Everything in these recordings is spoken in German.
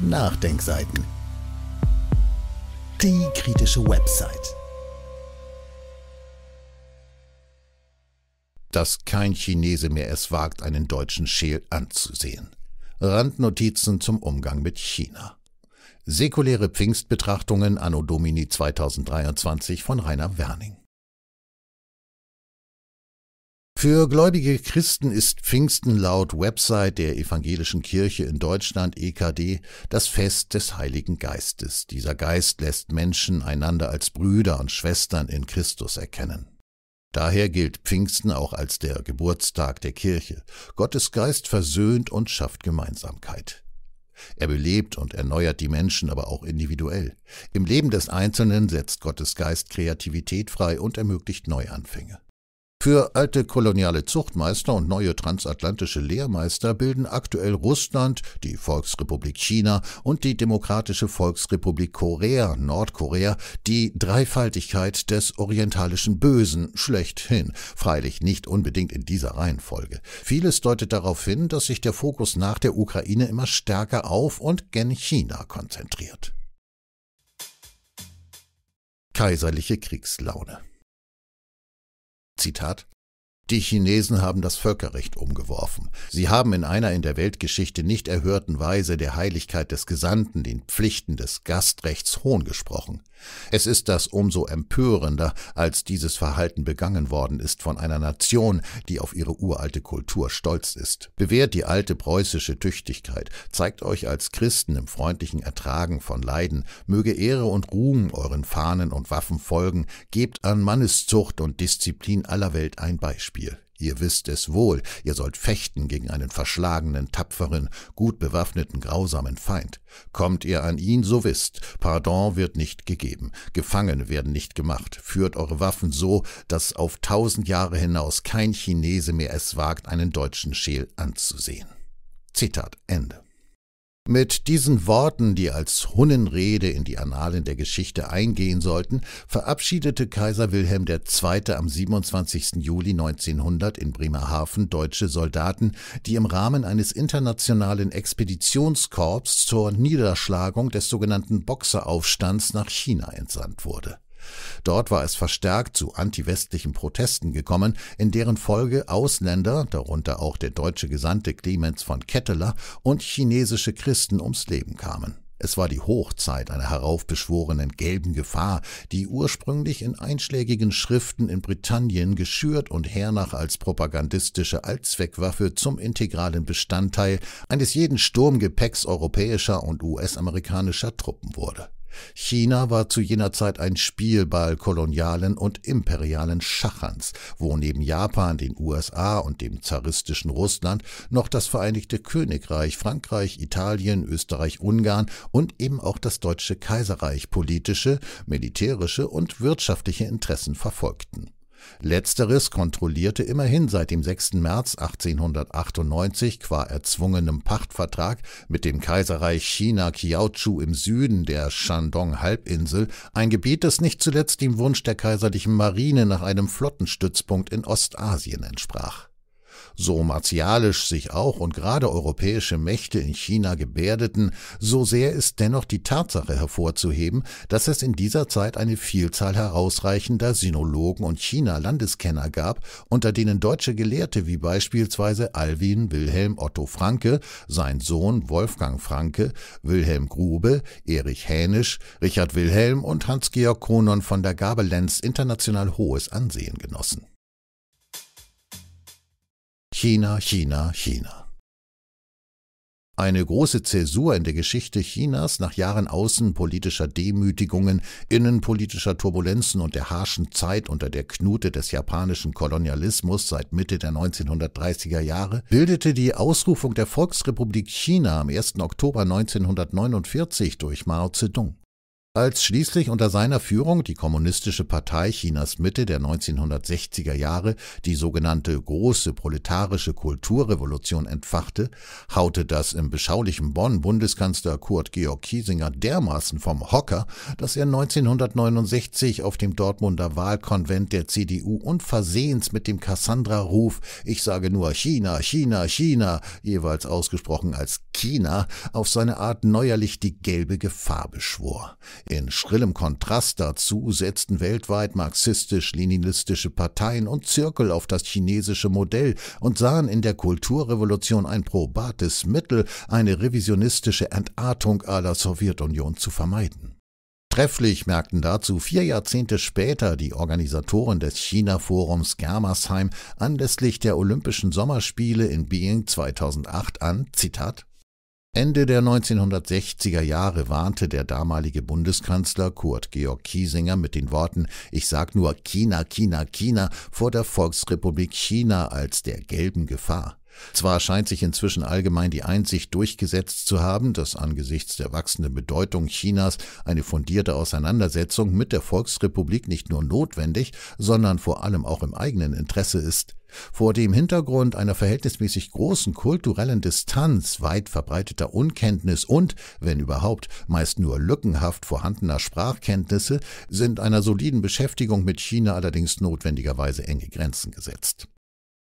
Nachdenkseiten. Die kritische Website. Dass kein Chinese mehr es wagt, einen deutschen Scheel anzusehen. Randnotizen zum Umgang mit China. Säkuläre Pfingstbetrachtungen Anno Domini 2023 von Rainer Werning. Für gläubige Christen ist Pfingsten laut Website der Evangelischen Kirche in Deutschland EKD das Fest des Heiligen Geistes. Dieser Geist lässt Menschen einander als Brüder und Schwestern in Christus erkennen. Daher gilt Pfingsten auch als der Geburtstag der Kirche. Gottes Geist versöhnt und schafft Gemeinsamkeit. Er belebt und erneuert die Menschen aber auch individuell. Im Leben des Einzelnen setzt Gottes Geist Kreativität frei und ermöglicht Neuanfänge. Für alte koloniale Zuchtmeister und neue transatlantische Lehrmeister bilden aktuell Russland, die Volksrepublik China und die Demokratische Volksrepublik Korea, Nordkorea, die Dreifaltigkeit des orientalischen Bösen schlechthin, freilich nicht unbedingt in dieser Reihenfolge. Vieles deutet darauf hin, dass sich der Fokus nach der Ukraine immer stärker auf und gen China konzentriert. Kaiserliche Kriegslaune Zitat die Chinesen haben das Völkerrecht umgeworfen. Sie haben in einer in der Weltgeschichte nicht erhörten Weise der Heiligkeit des Gesandten, den Pflichten des Gastrechts Hohn gesprochen. Es ist das umso empörender, als dieses Verhalten begangen worden ist von einer Nation, die auf ihre uralte Kultur stolz ist. Bewährt die alte preußische Tüchtigkeit, zeigt euch als Christen im freundlichen Ertragen von Leiden, möge Ehre und Ruhm euren Fahnen und Waffen folgen, gebt an Manneszucht und Disziplin aller Welt ein Beispiel. Kriegsspiel. Ihr wisst es wohl, ihr sollt fechten gegen einen verschlagenen, tapferen, gut bewaffneten, grausamen Feind. Kommt ihr an ihn, so wisst, Pardon wird nicht gegeben, Gefangene werden nicht gemacht, führt eure Waffen so, dass auf tausend Jahre hinaus kein Chinese mehr es wagt, einen deutschen Scheel anzusehen. Zitat Ende. Mit diesen Worten, die als Hunnenrede in die Annalen der Geschichte eingehen sollten, verabschiedete Kaiser Wilhelm II. am 27. Juli 1900 in Bremerhaven deutsche Soldaten, die im Rahmen eines internationalen Expeditionskorps zur Niederschlagung des sogenannten Boxeraufstands nach China entsandt wurde Dort war es verstärkt zu antiwestlichen Protesten gekommen, in deren Folge Ausländer, darunter auch der deutsche Gesandte Clemens von Ketteler und chinesische Christen ums Leben kamen. Es war die Hochzeit einer heraufbeschworenen gelben Gefahr, die ursprünglich in einschlägigen Schriften in Britannien geschürt und hernach als propagandistische Allzweckwaffe zum integralen Bestandteil eines jeden Sturmgepäcks europäischer und US-amerikanischer Truppen wurde. China war zu jener Zeit ein Spielball kolonialen und imperialen Schacherns, wo neben Japan, den USA und dem zaristischen Russland noch das Vereinigte Königreich, Frankreich, Italien, Österreich, Ungarn und eben auch das Deutsche Kaiserreich politische, militärische und wirtschaftliche Interessen verfolgten. Letzteres kontrollierte immerhin seit dem 6. März 1898 qua erzwungenem Pachtvertrag mit dem Kaiserreich China Kiaochu im Süden der Shandong-Halbinsel ein Gebiet, das nicht zuletzt dem Wunsch der kaiserlichen Marine nach einem Flottenstützpunkt in Ostasien entsprach so martialisch sich auch und gerade europäische Mächte in China gebärdeten, so sehr ist dennoch die Tatsache hervorzuheben, dass es in dieser Zeit eine Vielzahl herausreichender Sinologen und China-Landeskenner gab, unter denen deutsche Gelehrte wie beispielsweise Alwin Wilhelm Otto Franke, sein Sohn Wolfgang Franke, Wilhelm Grube, Erich Hänisch, Richard Wilhelm und Hans-Georg Konon von der Gabelenz international hohes Ansehen genossen. China, China, China. Eine große Zäsur in der Geschichte Chinas nach Jahren außenpolitischer Demütigungen, innenpolitischer Turbulenzen und der harschen Zeit unter der Knute des japanischen Kolonialismus seit Mitte der 1930er Jahre bildete die Ausrufung der Volksrepublik China am 1. Oktober 1949 durch Mao Zedong. Als schließlich unter seiner Führung die Kommunistische Partei Chinas Mitte der 1960er Jahre die sogenannte große proletarische Kulturrevolution entfachte, haute das im beschaulichen Bonn Bundeskanzler Kurt Georg Kiesinger dermaßen vom Hocker, dass er 1969 auf dem Dortmunder Wahlkonvent der CDU unversehens mit dem Cassandra-Ruf Ich sage nur China, China, China, jeweils ausgesprochen als China, auf seine Art neuerlich die gelbe Gefahr beschwor. In schrillem Kontrast dazu setzten weltweit marxistisch-leninistische Parteien und Zirkel auf das chinesische Modell und sahen in der Kulturrevolution ein probates Mittel, eine revisionistische Entartung aller Sowjetunion zu vermeiden. Trefflich merkten dazu vier Jahrzehnte später die Organisatoren des China-Forums Germersheim anlässlich der Olympischen Sommerspiele in Beijing 2008 an, Zitat, Ende der 1960er Jahre warnte der damalige Bundeskanzler Kurt Georg Kiesinger mit den Worten Ich sag nur China, China, China vor der Volksrepublik China als der gelben Gefahr. Zwar scheint sich inzwischen allgemein die Einsicht durchgesetzt zu haben, dass angesichts der wachsenden Bedeutung Chinas eine fundierte Auseinandersetzung mit der Volksrepublik nicht nur notwendig, sondern vor allem auch im eigenen Interesse ist. Vor dem Hintergrund einer verhältnismäßig großen kulturellen Distanz, weit verbreiteter Unkenntnis und, wenn überhaupt, meist nur lückenhaft vorhandener Sprachkenntnisse sind einer soliden Beschäftigung mit China allerdings notwendigerweise enge Grenzen gesetzt.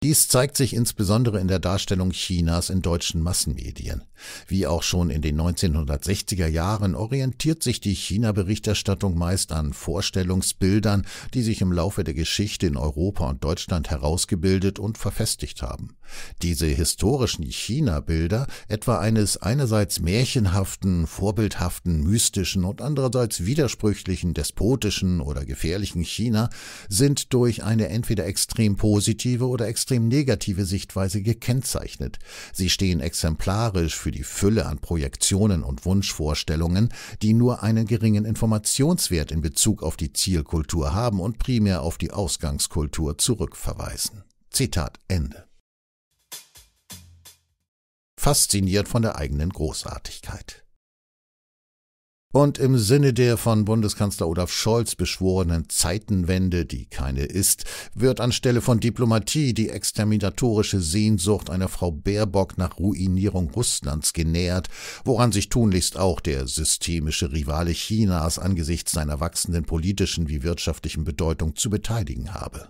Dies zeigt sich insbesondere in der Darstellung Chinas in deutschen Massenmedien. Wie auch schon in den 1960er Jahren orientiert sich die China-Berichterstattung meist an Vorstellungsbildern, die sich im Laufe der Geschichte in Europa und Deutschland herausgebildet und verfestigt haben. Diese historischen China-Bilder, etwa eines einerseits märchenhaften, vorbildhaften, mystischen und andererseits widersprüchlichen, despotischen oder gefährlichen China, sind durch eine entweder extrem positive oder extrem extrem negative Sichtweise gekennzeichnet. Sie stehen exemplarisch für die Fülle an Projektionen und Wunschvorstellungen, die nur einen geringen Informationswert in Bezug auf die Zielkultur haben und primär auf die Ausgangskultur zurückverweisen. Zitat Ende. Fasziniert von der eigenen Großartigkeit. Und im Sinne der von Bundeskanzler Olaf Scholz beschworenen Zeitenwende, die keine ist, wird anstelle von Diplomatie die exterminatorische Sehnsucht einer Frau Baerbock nach Ruinierung Russlands genährt, woran sich tunlichst auch der systemische Rivale Chinas angesichts seiner wachsenden politischen wie wirtschaftlichen Bedeutung zu beteiligen habe.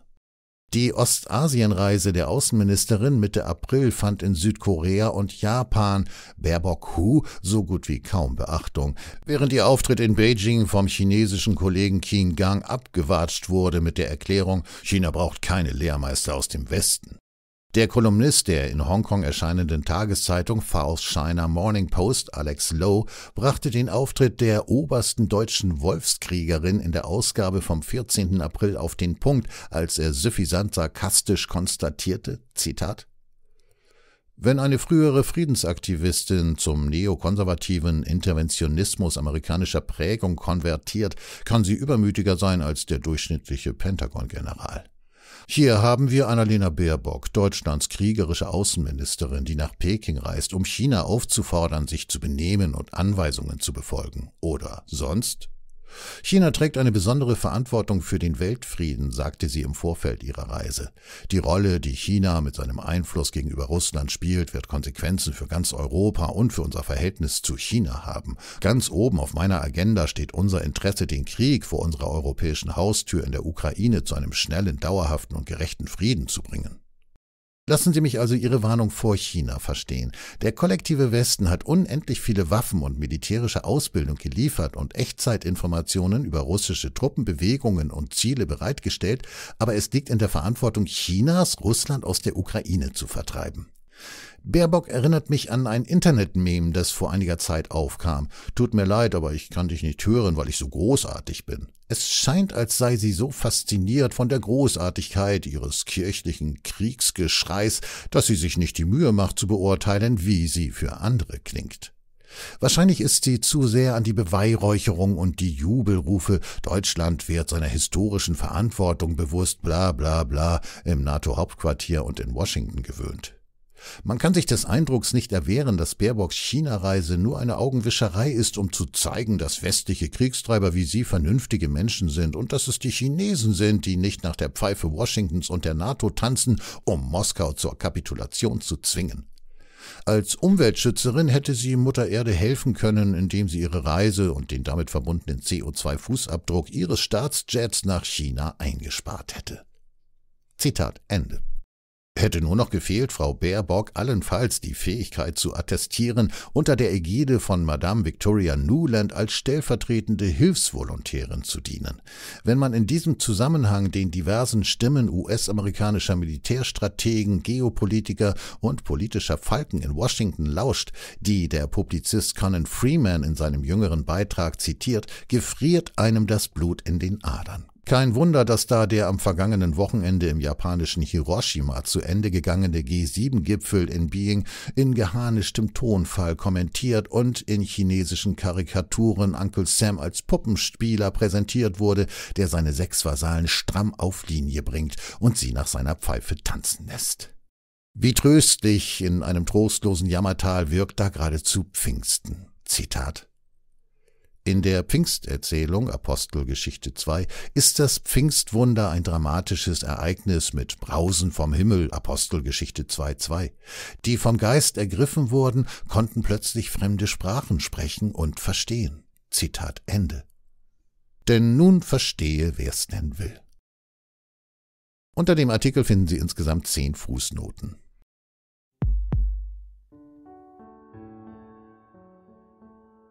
Die Ostasienreise der Außenministerin Mitte April fand in Südkorea und Japan Baerbock Hu so gut wie kaum Beachtung, während ihr Auftritt in Beijing vom chinesischen Kollegen Qin Gang abgewatscht wurde mit der Erklärung, China braucht keine Lehrmeister aus dem Westen. Der Kolumnist der in Hongkong erscheinenden Tageszeitung Faust China Morning Post, Alex Lowe, brachte den Auftritt der obersten deutschen Wolfskriegerin in der Ausgabe vom 14. April auf den Punkt, als er suffisant sarkastisch konstatierte, Zitat, wenn eine frühere Friedensaktivistin zum neokonservativen Interventionismus amerikanischer Prägung konvertiert, kann sie übermütiger sein als der durchschnittliche Pentagon-General. Hier haben wir Annalena Baerbock, Deutschlands kriegerische Außenministerin, die nach Peking reist, um China aufzufordern, sich zu benehmen und Anweisungen zu befolgen. Oder sonst China trägt eine besondere Verantwortung für den Weltfrieden, sagte sie im Vorfeld ihrer Reise. Die Rolle, die China mit seinem Einfluss gegenüber Russland spielt, wird Konsequenzen für ganz Europa und für unser Verhältnis zu China haben. Ganz oben auf meiner Agenda steht unser Interesse, den Krieg vor unserer europäischen Haustür in der Ukraine zu einem schnellen, dauerhaften und gerechten Frieden zu bringen. Lassen Sie mich also Ihre Warnung vor China verstehen. Der kollektive Westen hat unendlich viele Waffen und militärische Ausbildung geliefert und Echtzeitinformationen über russische Truppenbewegungen und Ziele bereitgestellt, aber es liegt in der Verantwortung Chinas, Russland aus der Ukraine zu vertreiben. Baerbock erinnert mich an ein Internet-Meme, das vor einiger Zeit aufkam. Tut mir leid, aber ich kann dich nicht hören, weil ich so großartig bin. Es scheint, als sei sie so fasziniert von der Großartigkeit ihres kirchlichen Kriegsgeschreis, dass sie sich nicht die Mühe macht zu beurteilen, wie sie für andere klingt. Wahrscheinlich ist sie zu sehr an die Beweihräucherung und die Jubelrufe Deutschland wird seiner historischen Verantwortung bewusst bla bla bla im NATO-Hauptquartier und in Washington gewöhnt. Man kann sich des Eindrucks nicht erwehren, dass Baerbocks China-Reise nur eine Augenwischerei ist, um zu zeigen, dass westliche Kriegstreiber wie sie vernünftige Menschen sind und dass es die Chinesen sind, die nicht nach der Pfeife Washingtons und der NATO tanzen, um Moskau zur Kapitulation zu zwingen. Als Umweltschützerin hätte sie Mutter Erde helfen können, indem sie ihre Reise und den damit verbundenen CO2-Fußabdruck ihres Staatsjets nach China eingespart hätte. Zitat Ende. Hätte nur noch gefehlt, Frau Baerbock allenfalls die Fähigkeit zu attestieren, unter der Ägide von Madame Victoria Newland als stellvertretende Hilfsvolontärin zu dienen. Wenn man in diesem Zusammenhang den diversen Stimmen US-amerikanischer Militärstrategen, Geopolitiker und politischer Falken in Washington lauscht, die der Publizist Conan Freeman in seinem jüngeren Beitrag zitiert, gefriert einem das Blut in den Adern. Kein Wunder, dass da der am vergangenen Wochenende im japanischen Hiroshima zu Ende gegangene G7-Gipfel in Beijing in geharnischtem Tonfall kommentiert und in chinesischen Karikaturen Uncle Sam als Puppenspieler präsentiert wurde, der seine sechs Vasallen stramm auf Linie bringt und sie nach seiner Pfeife tanzen lässt. Wie tröstlich in einem trostlosen Jammertal wirkt da geradezu Pfingsten. Zitat in der Pfingsterzählung Apostelgeschichte 2 ist das Pfingstwunder ein dramatisches Ereignis mit Brausen vom Himmel Apostelgeschichte 2.2. Die vom Geist ergriffen wurden, konnten plötzlich fremde Sprachen sprechen und verstehen. Zitat Ende. Denn nun verstehe, wer's denn will. Unter dem Artikel finden Sie insgesamt zehn Fußnoten.